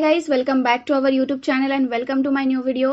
hi guys welcome back to our YouTube channel and welcome to my new video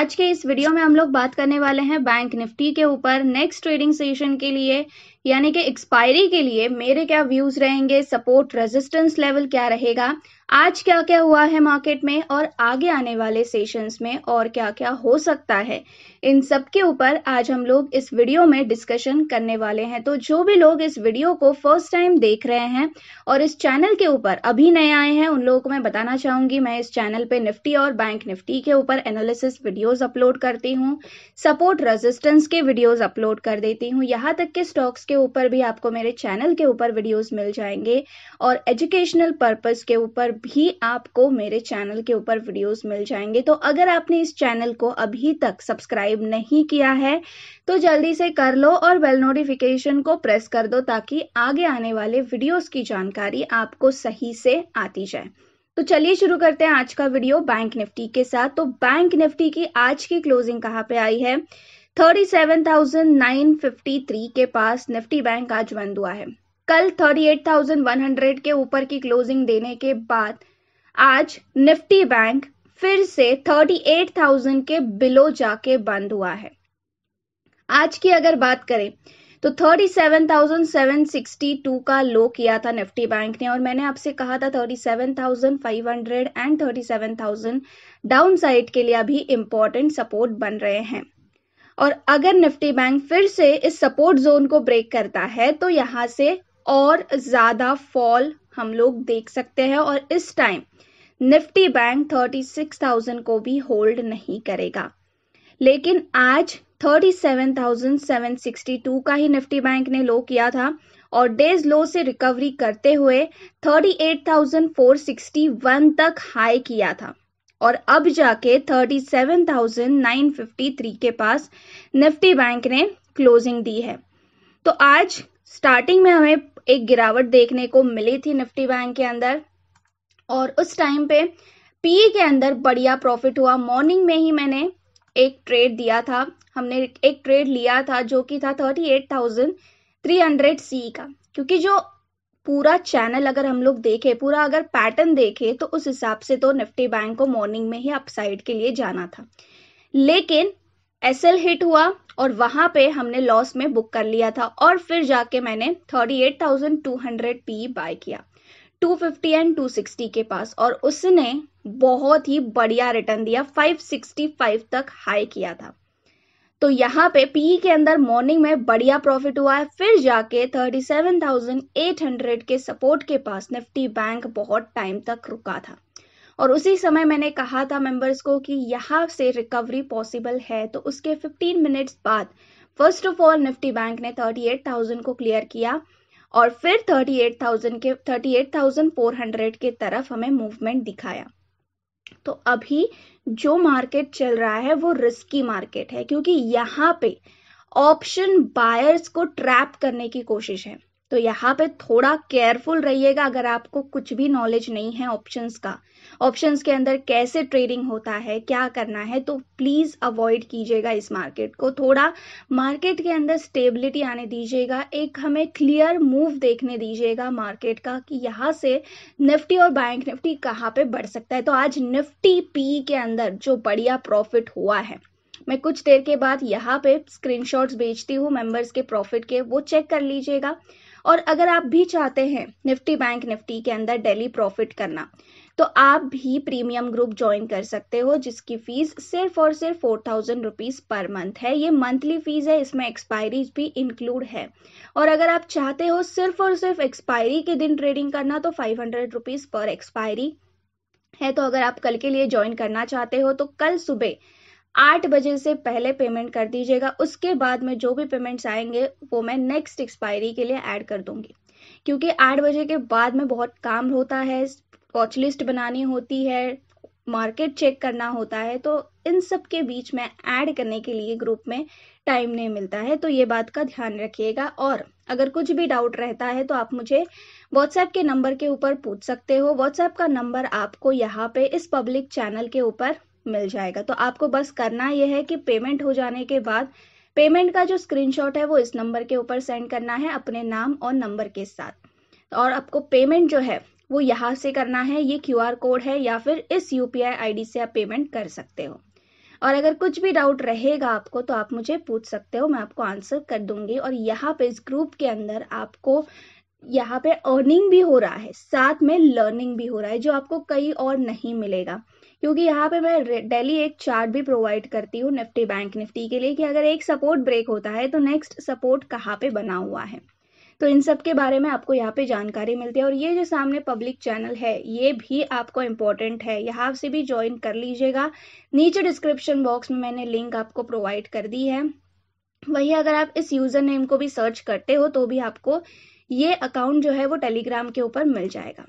आज के इस video में हम लोग बात करने वाले हैं बैंक निफ्टी के ऊपर नेक्स्ट ट्रेडिंग सेशन के लिए यानी कि एक्सपायरी के लिए मेरे क्या व्यूज रहेंगे सपोर्ट रेजिस्टेंस लेवल क्या रहेगा आज क्या क्या हुआ है मार्केट में और आगे आने वाले सेशंस में और क्या क्या हो सकता है इन सब के ऊपर आज हम लोग इस वीडियो में डिस्कशन करने वाले हैं तो जो भी लोग इस वीडियो को फर्स्ट टाइम देख रहे हैं और इस चैनल के ऊपर अभी नए आए हैं उन लोगों को मैं बताना चाहूंगी मैं इस चैनल पे निफ्टी और बैंक निफ्टी के ऊपर एनालिसिस वीडियोज अपलोड करती हूँ सपोर्ट रेजिस्टेंस के वीडियोज अपलोड कर देती हूँ यहाँ तक के स्टॉक्स के के ऊपर भी आपको मेरे चैनल के ऊपर वीडियोस मिल जाएंगे और एजुकेशनल पर्पस के ऊपर भी आपको मेरे चैनल के ऊपर वीडियोस मिल जाएंगे तो अगर आपने इस चैनल को अभी तक सब्सक्राइब नहीं किया है तो जल्दी से कर लो और बेल नोटिफिकेशन को प्रेस कर दो ताकि आगे आने वाले वीडियोज की जानकारी आपको सही से आती जाए तो चलिए शुरू करते हैं आज का वीडियो बैंक निफ्टी के साथ तो बैंक निफ्टी की आज की क्लोजिंग कहाँ पे आई है 37,953 के पास निफ्टी बैंक आज बंद हुआ है कल 38,100 के ऊपर की क्लोजिंग देने के बाद आज निफ्टी बैंक फिर से 38,000 के बिलो जाके बंद हुआ है आज की अगर बात करें तो 37,762 का लो किया था निफ्टी बैंक ने और मैंने आपसे कहा था 37,500 एंड 37,000 डाउन साइड के लिए अभी इम्पोर्टेंट सपोर्ट बन रहे हैं और अगर निफ्टी बैंक फिर से इस सपोर्ट जोन को ब्रेक करता है तो यहाँ से और ज़्यादा फॉल हम लोग देख सकते हैं और इस टाइम निफ्टी बैंक 36,000 को भी होल्ड नहीं करेगा लेकिन आज 37,762 का ही निफ्टी बैंक ने लो किया था और डेज लो से रिकवरी करते हुए 38,461 तक हाई किया था और अब जाके 37,953 के पास निफ्टी बैंक ने क्लोजिंग दी है तो आज स्टार्टिंग में हमें एक गिरावट देखने को मिली थी निफ्टी बैंक के अंदर और उस टाइम पे पी के अंदर बढ़िया प्रॉफिट हुआ मॉर्निंग में ही मैंने एक ट्रेड दिया था हमने एक ट्रेड लिया था जो कि था thirty eight thousand three hundred सी का क्योंकि जो पूरा चैनल अगर हम लोग देखें पूरा अगर पैटर्न देखें तो उस हिसाब से तो निफ्टी बैंक को मॉर्निंग में ही अपसाइड के लिए जाना था लेकिन एस हिट हुआ और वहां पे हमने लॉस में बुक कर लिया था और फिर जाके मैंने 38,200 पी बाय किया 250 एंड 260 के पास और उसने बहुत ही बढ़िया रिटर्न दिया 565 तक हाई किया था तो यहाँ पे पीई e के अंदर मॉर्निंग में बढ़िया प्रॉफिट हुआ है फिर जाके 37,800 के सपोर्ट के पास निफ्टी बैंक बहुत टाइम तक रुका था और उसी समय मैंने कहा था मेंबर्स को कि यहाँ से रिकवरी पॉसिबल है तो उसके 15 मिनट्स बाद first of all Nifty bank ने 38,000 को क्लियर किया और फिर 38,000 के 38,400 के तरफ हमें मूवमेंट दिखाया तो अभी जो मार्केट चल रहा है वो रिस्की मार्केट है क्योंकि यहाँ पे ऑप्शन बायर्स को ट्रैप करने की कोशिश है तो यहाँ पे थोड़ा केयरफुल रहिएगा अगर आपको कुछ भी नॉलेज नहीं है ऑप्शंस का ऑप्शंस के अंदर कैसे ट्रेडिंग होता है क्या करना है तो प्लीज़ अवॉइड कीजिएगा इस मार्केट को थोड़ा मार्केट के अंदर स्टेबिलिटी आने दीजिएगा एक हमें क्लियर मूव देखने दीजिएगा मार्केट का कि यहाँ से निफ्टी और बैंक निफ्टी कहाँ पे बढ़ सकता है तो आज निफ्टी पी के अंदर जो बढ़िया प्रॉफिट हुआ है मैं कुछ देर के बाद यहाँ पे स्क्रीनशॉट्स भेजती हूँ मेंबर्स के प्रॉफिट के वो चेक कर लीजिएगा और अगर आप भी चाहते हैं निफ्टी बैंक निफ्टी के अंदर डेली प्रॉफिट करना तो आप भी प्रीमियम ग्रुप ज्वाइन कर सकते हो जिसकी फीस सिर्फ और सिर्फ four thousand rupees per month है ये मंथली फीस है इसमें एक्सपायरी भी इंक्लूड है और अगर आप चाहते हो सिर्फ और सिर्फ एक्सपायरी के दिन ट्रेडिंग करना तो five hundred rupees per expiry है तो अगर आप कल के लिए ज्वाइन करना चाहते हो तो कल सुबह आठ बजे से पहले पेमेंट कर दीजिएगा उसके बाद में जो भी पेमेंट्स आएंगे वो मैं नेक्स्ट एक्सपायरी के लिए ऐड कर दूंगी क्योंकि आठ बजे के बाद में बहुत काम होता है वॉच लिस्ट बनानी होती है मार्केट चेक करना होता है तो इन सब के बीच में ऐड करने के लिए ग्रुप में टाइम नहीं मिलता है तो ये बात का ध्यान रखिएगा और अगर कुछ भी डाउट रहता है तो आप मुझे व्हाट्सएप के नंबर के ऊपर पूछ सकते हो व्हाट्सएप का नंबर आपको यहाँ पे इस पब्लिक चैनल के ऊपर मिल जाएगा तो आपको बस करना यह है कि पेमेंट हो जाने के बाद पेमेंट का जो स्क्रीनशॉट है वो इस नंबर के ऊपर सेंड करना है अपने नाम और नंबर के साथ और आपको पेमेंट जो है वो यहाँ से करना है ये क्यू आर कोड है या फिर इस यू पी आई डी से आप पेमेंट कर सकते हो और अगर कुछ भी डाउट रहेगा आपको तो आप मुझे पूछ सकते हो मैं आपको आंसर कर दूंगी और यहाँ पे इस ग्रुप के अंदर आपको यहाँ पे अर्निंग भी हो रहा है साथ में लर्निंग भी हो रहा है जो आपको कहीं और नहीं मिलेगा क्योंकि यहाँ पे मैं डेली एक चार्ट भी प्रोवाइड करती हूँ निफ्टी बैंक निफ्टी के लिए कि अगर एक सपोर्ट ब्रेक होता है तो नेक्स्ट सपोर्ट कहाँ पे बना हुआ है तो इन सब के बारे में आपको यहाँ पे जानकारी मिलती है और ये जो सामने पब्लिक चैनल है ये भी आपको इम्पोर्टेंट है यहाँ से भी ज्वाइन कर लीजिएगा नीचे डिस्क्रिप्शन बॉक्स में मैंने लिंक आपको प्रोवाइड कर दी है वही अगर आप इस यूज़र नेम को भी सर्च करते हो तो भी आपको ये अकाउंट जो है वो टेलीग्राम के ऊपर मिल जाएगा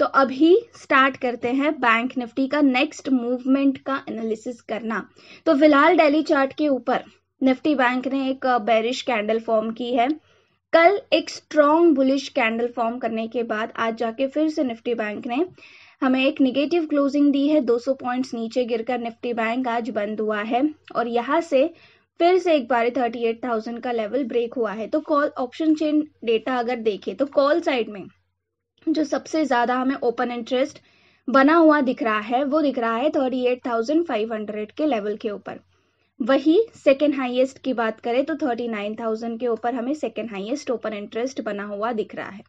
तो अभी स्टार्ट करते हैं बैंक निफ्टी का नेक्स्ट मूवमेंट का एनालिसिस करना तो फिलहाल डेली चार्ट के ऊपर निफ्टी बैंक ने एक बेरिश कैंडल फॉर्म की है कल एक स्ट्रॉन्ग बुलिश कैंडल फॉर्म करने के बाद आज जाके फिर से निफ्टी बैंक ने हमें एक निगेटिव क्लोजिंग दी है 200 पॉइंट्स नीचे गिरकर निफ्टी बैंक आज बंद हुआ है और यहाँ से फिर से एक बार 38,000 का लेवल ब्रेक हुआ है तो कॉल ऑप्शन चेन डेटा अगर देखें तो कॉल साइड में जो सबसे ज़्यादा हमें ओपन इंटरेस्ट बना हुआ दिख रहा है वो दिख रहा है thirty eight thousand five hundred के लेवल के ऊपर वही सेकेंड हाईएस्ट की बात करें तो थर्टी नाइन थाउजेंड के ऊपर हमें सेकेंड हाईएस्ट ओपन इंटरेस्ट बना हुआ दिख रहा है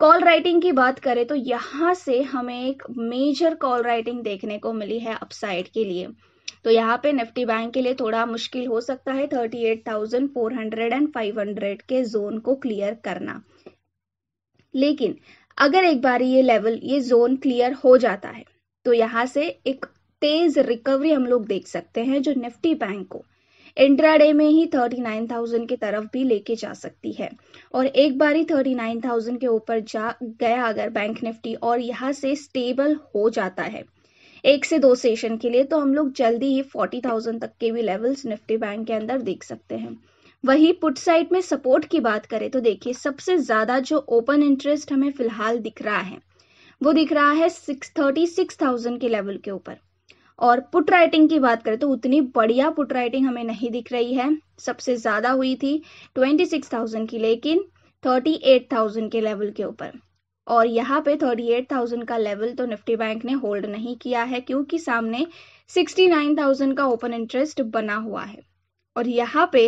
कॉल राइटिंग की बात करें तो यहाँ से हमें एक मेजर कॉल राइटिंग देखने को मिली है अपसाइड के लिए तो यहाँ पे निफ्टी बैंक के लिए थोड़ा मुश्किल हो सकता है thirty eight thousand four hundred and five hundred के जोन को क्लियर करना लेकिन अगर एक बार ये लेवल ये जोन क्लियर हो जाता है तो यहाँ से एक तेज रिकवरी हम लोग देख सकते हैं जो निफ्टी बैंक को इंट्राडे में ही 39,000 की तरफ भी लेके जा सकती है और एक बार ही 39,000 के ऊपर जा गया अगर बैंक निफ्टी और यहाँ से स्टेबल हो जाता है एक से दो सेशन के लिए तो हम लोग जल्दी ही 40,000 तक के भी लेवल्स निफ्टी बैंक के अंदर देख सकते हैं वही पुट साइड में सपोर्ट की बात करें तो देखिए सबसे ज़्यादा जो ओपन इंटरेस्ट हमें फिलहाल दिख रहा है वो दिख रहा है सिक्स थर्टी सिक्स थाउजेंड के लेवल के ऊपर और पुट राइटिंग की बात करें तो उतनी बढ़िया पुट राइटिंग हमें नहीं दिख रही है सबसे ज़्यादा हुई थी ट्वेंटी सिक्स थाउजेंड की लेकिन थर्टी एट थाउजेंड के लेवल के ऊपर और यहाँ पे थर्टी एट थाउजेंड का लेवल तो निफ्टी बैंक ने होल्ड नहीं किया है क्योंकि सामने सिक्सटी नाइन थाउजेंड का ओपन इंटरेस्ट बना हुआ है और यहाँ पे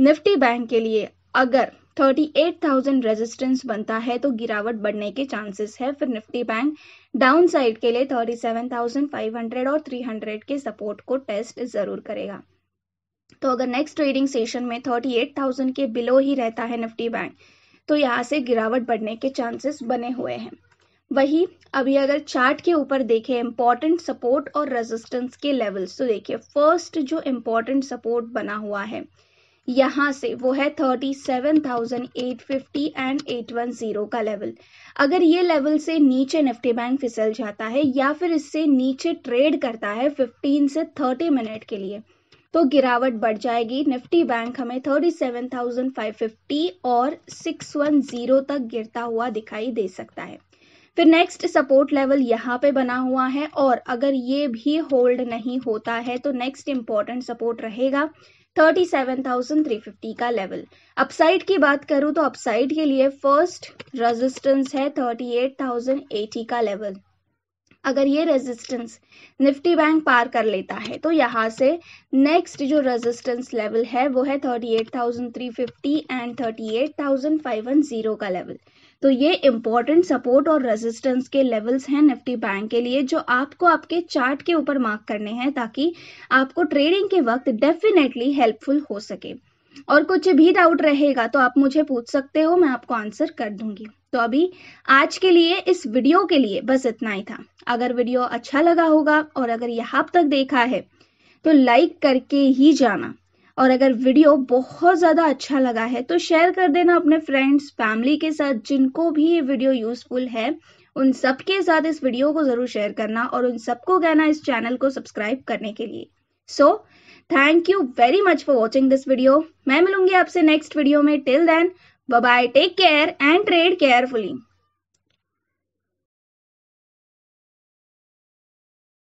निफ्टी बैंक के लिए अगर 38,000 रेजिस्टेंस बनता है तो गिरावट बढ़ने के चांसेस है फिर निफ्टी बैंक डाउन साइड के लिए 37,500 और 300 के सपोर्ट को टेस्ट जरूर करेगा तो अगर नेक्स्ट ट्रेडिंग सेशन में 38,000 के बिलो ही रहता है निफ्टी बैंक तो यहाँ से गिरावट बढ़ने के चांसेस बने हुए हैं वही अभी अगर चार्ट के ऊपर देखें इम्पोर्टेंट सपोर्ट और रेजिस्टेंस के लेवल्स तो देखिए फर्स्ट जो इम्पोर्टेंट सपोर्ट बना हुआ है यहाँ से वो है thirty seven thousand eight fifty and eight one zero का लेवल अगर ये लेवल से नीचे निफ्टी बैंक फिसल जाता है या फिर इससे नीचे ट्रेड करता है फिफ्टीन से थर्टी मिनट के लिए तो गिरावट बढ़ जाएगी निफ्टी बैंक हमें thirty seven thousand five fifty और सिक्स वन जीरो तक गिरता हुआ दिखाई दे सकता है फिर नेक्स्ट सपोर्ट लेवल यहाँ पे बना हुआ है और अगर ये भी होल्ड नहीं होता है तो नेक्स्ट इंपॉर्टेंट सपोर्ट रहेगा 37,350 का लेवल अपसाइड की बात करूँ तो अपसाइड के लिए फर्स्ट रेजिस्टेंस है 38,080 का लेवल अगर ये रेजिस्टेंस निफ्टी बैंक पार कर लेता है तो यहाँ से नेक्स्ट जो रेजिस्टेंस लेवल है वो है 38,350 एंड 38,510 का लेवल तो ये इंपॉर्टेंट सपोर्ट और रेजिस्टेंस के लेवल्स हैं निफ्टी बैंक के लिए जो आपको आपके चार्ट के ऊपर मार्क करने हैं ताकि आपको ट्रेडिंग के वक्त डेफिनेटली हेल्पफुल हो सके और कुछ भी डाउट रहेगा तो आप मुझे पूछ सकते हो मैं आपको आंसर कर दूंगी तो अभी आज के लिए इस वीडियो के लिए बस इतना ही था अगर वीडियो अच्छा लगा होगा और अगर यहां तक देखा है तो लाइक करके ही जाना और अगर वीडियो बहुत ज़्यादा अच्छा लगा है तो शेयर कर देना अपने फ्रेंड्स फैमिली के साथ जिनको भी ये वीडियो यूज़फुल है उन सबके साथ इस वीडियो को ज़रूर शेयर करना और उन सबको कहना इस चैनल को सब्सक्राइब करने के लिए so thank you very much for watching this video मैं मिलूंगी आपसे नेक्स्ट वीडियो में till then bye take care and trade carefully